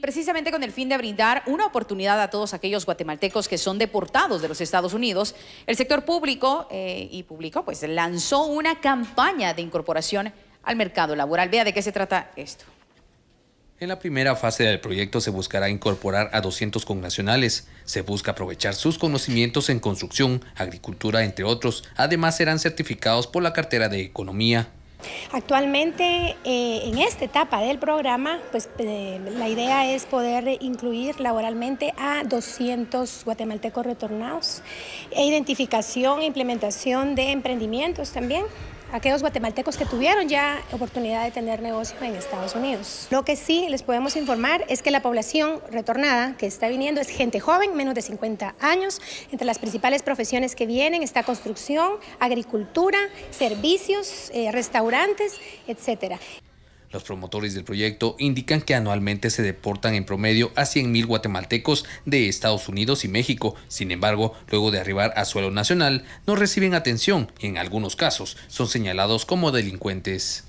Precisamente con el fin de brindar una oportunidad a todos aquellos guatemaltecos que son deportados de los Estados Unidos, el sector público eh, y público pues lanzó una campaña de incorporación al mercado laboral. Vea de qué se trata esto. En la primera fase del proyecto se buscará incorporar a 200 connacionales. Se busca aprovechar sus conocimientos en construcción, agricultura, entre otros. Además serán certificados por la cartera de Economía, Actualmente, eh, en esta etapa del programa, pues, eh, la idea es poder incluir laboralmente a 200 guatemaltecos retornados e identificación e implementación de emprendimientos también aquellos guatemaltecos que tuvieron ya oportunidad de tener negocio en Estados Unidos. Lo que sí les podemos informar es que la población retornada que está viniendo es gente joven, menos de 50 años. Entre las principales profesiones que vienen está construcción, agricultura, servicios, eh, restaurantes, etcétera. Los promotores del proyecto indican que anualmente se deportan en promedio a 100.000 guatemaltecos de Estados Unidos y México. Sin embargo, luego de arribar a suelo nacional, no reciben atención y en algunos casos son señalados como delincuentes.